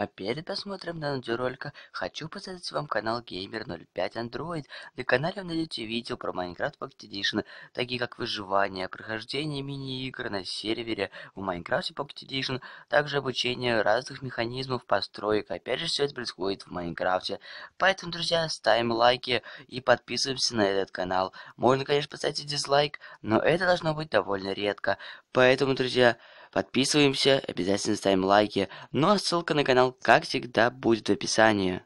А перед просмотром данного ролика хочу посоветовать вам канал Gamer05 Android. На канале вы найдете видео про Minecraft Pocket Edition, такие как выживание, прохождение мини-игр на сервере в Minecraft Pocket Edition, также обучение разных механизмов построек. Опять же, все это происходит в Майнкрафте. Поэтому, друзья, ставим лайки и подписываемся на этот канал. Можно, конечно, поставить дизлайк, но это должно быть довольно редко. Поэтому, друзья, Подписываемся, обязательно ставим лайки. Ну а ссылка на канал, как всегда, будет в описании.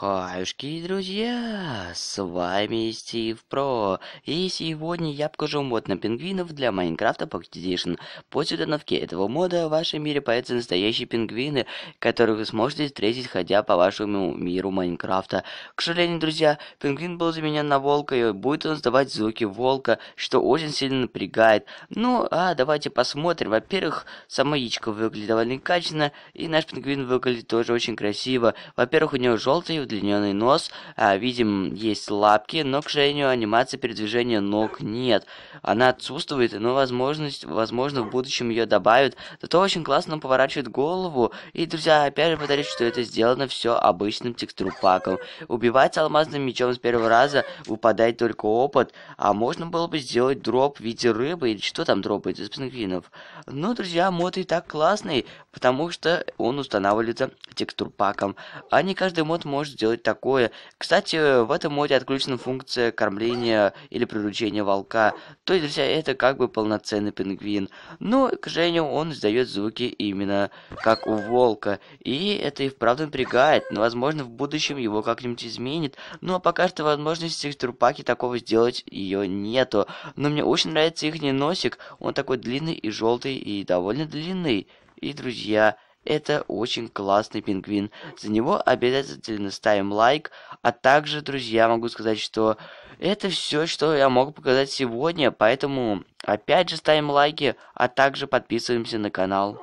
Хаюшки, друзья! С вами Стив Про, и сегодня я покажу мод на пингвинов для Майнкрафта Pocket Edition. По установке этого мода в вашем мире появятся настоящие пингвины, которых вы сможете встретить, ходя по вашему миру Майнкрафта. К сожалению, друзья, пингвин был заменен на волка, и будет он сдавать звуки волка, что очень сильно напрягает. Ну, а давайте посмотрим. Во-первых, сама яичко выглядит довольно качественно, и наш пингвин выглядит тоже очень красиво. Во-первых, у него желтый удлиненный нос, а, видим, есть лапки, но, к сожалению, анимации передвижения ног нет. Она отсутствует, но ну, возможность, возможно, в будущем ее добавят. Зато очень классно поворачивает голову. И, друзья, опять же повторюсь, что это сделано все обычным текстурпаком. Убивать алмазным мечом с первого раза, выпадает только опыт, а можно было бы сделать дроп в виде рыбы, или что там дропает из пингвинов. Ну, друзья, мод и так классный, потому что он устанавливается текстурпаком. А не каждый мод может сделать такое. Кстати, в этом моде отключена функция кормления или приручения волка. То есть, друзья, это как бы полноценный пингвин. Но, к сожалению, он издает звуки именно как у волка. И это и вправду напрягает. Но, возможно, в будущем его как-нибудь изменит. Ну, а пока что возможности в трупаке такого сделать ее нету. Но мне очень нравится их носик. Он такой длинный и желтый, и довольно длинный. И, друзья, это очень классный пингвин. За него обязательно ставим лайк. А также, друзья, могу сказать, что это все, что я мог показать сегодня. Поэтому опять же ставим лайки, а также подписываемся на канал.